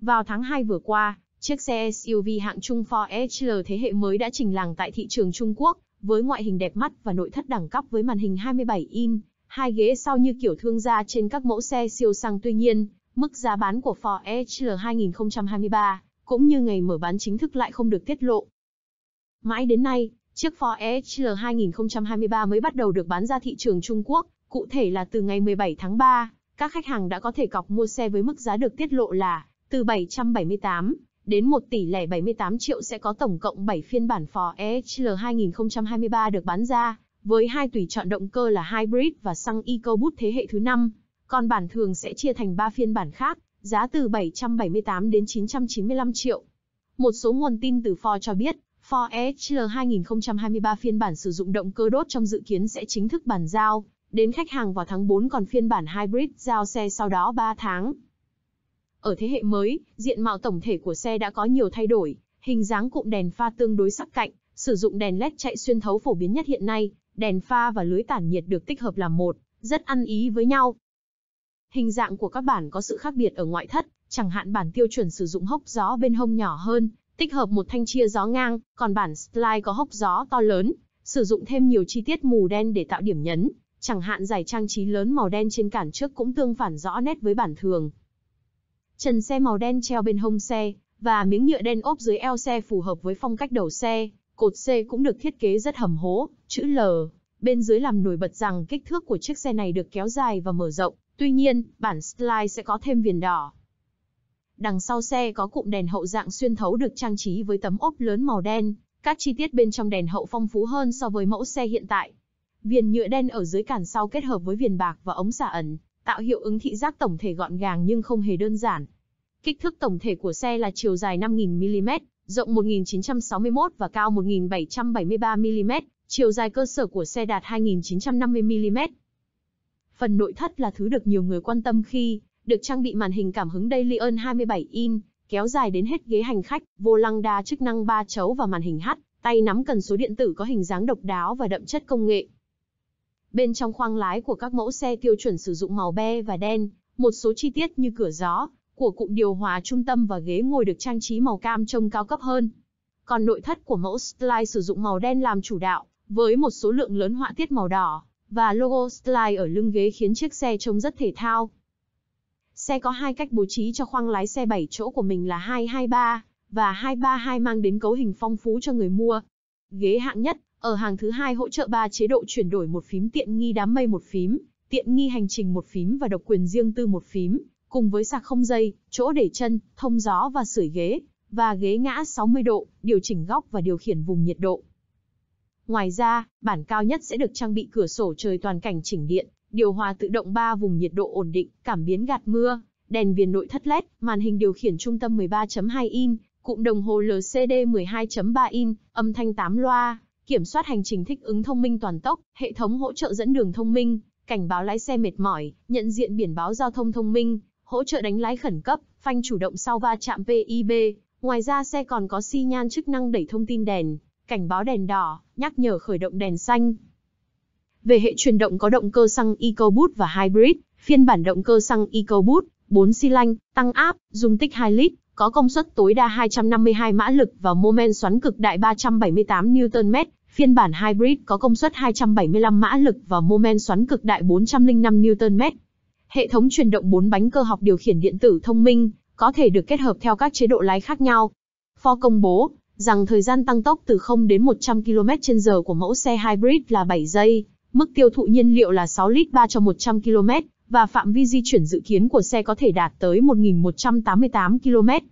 Vào tháng 2 vừa qua, chiếc xe SUV hạng trung Ford Edgler thế hệ mới đã trình làng tại thị trường Trung Quốc, với ngoại hình đẹp mắt và nội thất đẳng cấp với màn hình 27 inch, hai ghế sau như kiểu thương gia trên các mẫu xe siêu sang tuy nhiên, mức giá bán của Ford Edgler 2023 cũng như ngày mở bán chính thức lại không được tiết lộ. Mãi đến nay, chiếc Ford Edgler 2023 mới bắt đầu được bán ra thị trường Trung Quốc, cụ thể là từ ngày 17 tháng 3, các khách hàng đã có thể cọc mua xe với mức giá được tiết lộ là từ 778 đến 1 tỷ lẻ 78 triệu sẽ có tổng cộng 7 phiên bản Ford EHL 2023 được bán ra, với hai tùy chọn động cơ là hybrid và xăng EcoBoost thế hệ thứ 5. Còn bản thường sẽ chia thành 3 phiên bản khác, giá từ 778 đến 995 triệu. Một số nguồn tin từ Ford cho biết, Ford EHL 2023 phiên bản sử dụng động cơ đốt trong dự kiến sẽ chính thức bàn giao đến khách hàng vào tháng 4 còn phiên bản hybrid giao xe sau đó 3 tháng. Ở thế hệ mới, diện mạo tổng thể của xe đã có nhiều thay đổi, hình dáng cụm đèn pha tương đối sắc cạnh, sử dụng đèn led chạy xuyên thấu phổ biến nhất hiện nay, đèn pha và lưới tản nhiệt được tích hợp làm một, rất ăn ý với nhau. Hình dạng của các bản có sự khác biệt ở ngoại thất, chẳng hạn bản tiêu chuẩn sử dụng hốc gió bên hông nhỏ hơn, tích hợp một thanh chia gió ngang, còn bản slide có hốc gió to lớn, sử dụng thêm nhiều chi tiết mù đen để tạo điểm nhấn, chẳng hạn giải trang trí lớn màu đen trên cản trước cũng tương phản rõ nét với bản thường. Trần xe màu đen treo bên hông xe, và miếng nhựa đen ốp dưới eo xe phù hợp với phong cách đầu xe. Cột xe cũng được thiết kế rất hầm hố, chữ L. Bên dưới làm nổi bật rằng kích thước của chiếc xe này được kéo dài và mở rộng, tuy nhiên, bản slide sẽ có thêm viền đỏ. Đằng sau xe có cụm đèn hậu dạng xuyên thấu được trang trí với tấm ốp lớn màu đen, các chi tiết bên trong đèn hậu phong phú hơn so với mẫu xe hiện tại. Viền nhựa đen ở dưới cản sau kết hợp với viền bạc và ống xả ẩn, tạo hiệu ứng thị giác tổng thể gọn gàng nhưng không hề đơn giản. Kích thước tổng thể của xe là chiều dài 5.000mm, rộng 1961 và cao 1773mm, chiều dài cơ sở của xe đạt 2950mm. Phần nội thất là thứ được nhiều người quan tâm khi được trang bị màn hình cảm hứng Dayleon 27 in, kéo dài đến hết ghế hành khách, vô lăng đa chức năng 3 chấu và màn hình H, tay nắm cần số điện tử có hình dáng độc đáo và đậm chất công nghệ. Bên trong khoang lái của các mẫu xe tiêu chuẩn sử dụng màu be và đen, một số chi tiết như cửa gió, của cụm điều hòa trung tâm và ghế ngồi được trang trí màu cam trông cao cấp hơn. Còn nội thất của mẫu Style sử dụng màu đen làm chủ đạo, với một số lượng lớn họa tiết màu đỏ và logo Style ở lưng ghế khiến chiếc xe trông rất thể thao. Xe có hai cách bố trí cho khoang lái xe 7 chỗ của mình là 223 và 232 mang đến cấu hình phong phú cho người mua. Ghế hạng nhất ở hàng thứ hai hỗ trợ ba chế độ chuyển đổi một phím tiện nghi đám mây một phím, tiện nghi hành trình một phím và độc quyền riêng tư một phím, cùng với sạc không dây, chỗ để chân, thông gió và sưởi ghế, và ghế ngã 60 độ, điều chỉnh góc và điều khiển vùng nhiệt độ. Ngoài ra, bản cao nhất sẽ được trang bị cửa sổ trời toàn cảnh chỉnh điện, điều hòa tự động 3 vùng nhiệt độ ổn định, cảm biến gạt mưa, đèn viền nội thất LED, màn hình điều khiển trung tâm 13.2 in, cụm đồng hồ LCD 12.3 in, âm thanh 8 loa, kiểm soát hành trình thích ứng thông minh toàn tốc, hệ thống hỗ trợ dẫn đường thông minh, cảnh báo lái xe mệt mỏi, nhận diện biển báo giao thông thông minh, hỗ trợ đánh lái khẩn cấp, phanh chủ động sau va chạm VIB. Ngoài ra xe còn có xi nhan chức năng đẩy thông tin đèn, cảnh báo đèn đỏ, nhắc nhở khởi động đèn xanh. Về hệ truyền động có động cơ xăng EcoBoost và Hybrid, phiên bản động cơ xăng EcoBoost, 4 xi lanh, tăng áp, dung tích 2 lít, có công suất tối đa 252 mã lực và mô men xoắn cực đại 378 Nm, Phiên bản hybrid có công suất 275 mã lực và mô men xoắn cực đại 405 Nm. Hệ thống chuyển động 4 bánh cơ học điều khiển điện tử thông minh, có thể được kết hợp theo các chế độ lái khác nhau. Ford công bố rằng thời gian tăng tốc từ 0 đến 100 km/h của mẫu xe hybrid là 7 giây, mức tiêu thụ nhiên liệu là 6 lít 3 cho 100 km và phạm vi di chuyển dự kiến của xe có thể đạt tới 1.188 km.